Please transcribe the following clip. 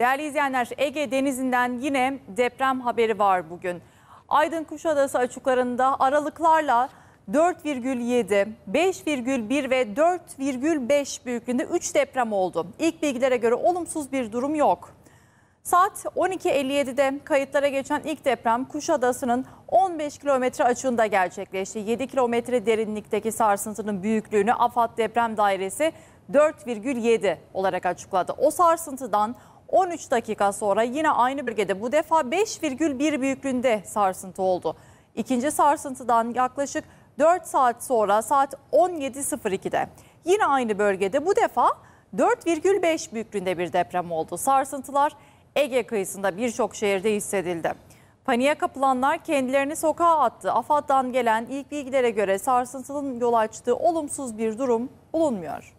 Değerli izleyenler Ege Denizi'nden yine deprem haberi var bugün. Aydın Kuşadası açıklarında aralıklarla 4,7, 5,1 ve 4,5 büyüklüğünde 3 deprem oldu. İlk bilgilere göre olumsuz bir durum yok. Saat 12.57'de kayıtlara geçen ilk deprem Kuşadası'nın 15 kilometre açığında gerçekleşti. 7 kilometre derinlikteki sarsıntının büyüklüğünü AFAD Deprem Dairesi 4,7 olarak açıkladı. O sarsıntıdan 13 dakika sonra yine aynı bölgede bu defa 5,1 büyüklüğünde sarsıntı oldu. İkinci sarsıntıdan yaklaşık 4 saat sonra saat 17.02'de yine aynı bölgede bu defa 4,5 büyüklüğünde bir deprem oldu. Sarsıntılar Ege kıyısında birçok şehirde hissedildi. Paniğe kapılanlar kendilerini sokağa attı. AFAD'dan gelen ilk bilgilere göre sarsıntının yol açtığı olumsuz bir durum bulunmuyor.